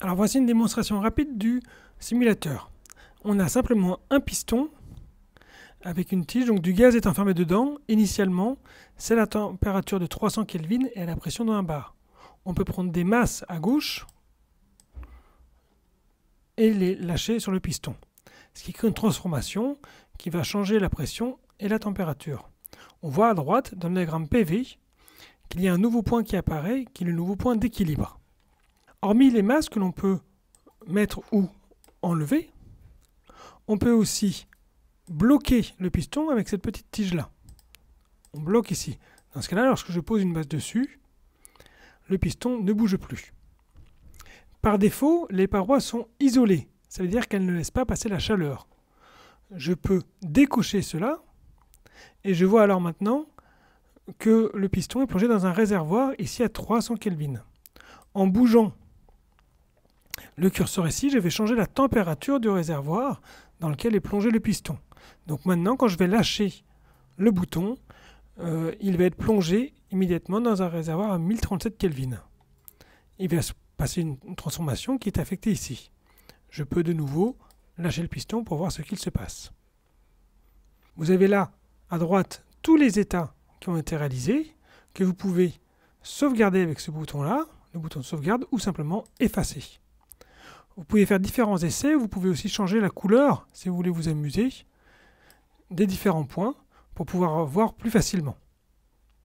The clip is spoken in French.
Alors voici une démonstration rapide du simulateur. On a simplement un piston avec une tige, donc du gaz est enfermé dedans. Initialement, c'est la température de 300 Kelvin et à la pression d'un bar. On peut prendre des masses à gauche et les lâcher sur le piston, ce qui crée une transformation qui va changer la pression et la température. On voit à droite dans le diagramme PV qu'il y a un nouveau point qui apparaît, qui est le nouveau point d'équilibre. Hormis les masques que l'on peut mettre ou enlever, on peut aussi bloquer le piston avec cette petite tige-là. On bloque ici. Dans ce cas-là, lorsque je pose une base dessus, le piston ne bouge plus. Par défaut, les parois sont isolées. Ça veut dire qu'elles ne laissent pas passer la chaleur. Je peux décocher cela et je vois alors maintenant que le piston est plongé dans un réservoir ici à 300 Kelvin. En bougeant le curseur ici, je vais changer la température du réservoir dans lequel est plongé le piston. Donc maintenant, quand je vais lâcher le bouton, euh, il va être plongé immédiatement dans un réservoir à 1037 Kelvin. Il va passer une transformation qui est affectée ici. Je peux de nouveau lâcher le piston pour voir ce qu'il se passe. Vous avez là, à droite, tous les états qui ont été réalisés, que vous pouvez sauvegarder avec ce bouton-là, le bouton de sauvegarde, ou simplement effacer. Vous pouvez faire différents essais, vous pouvez aussi changer la couleur, si vous voulez vous amuser, des différents points pour pouvoir voir plus facilement.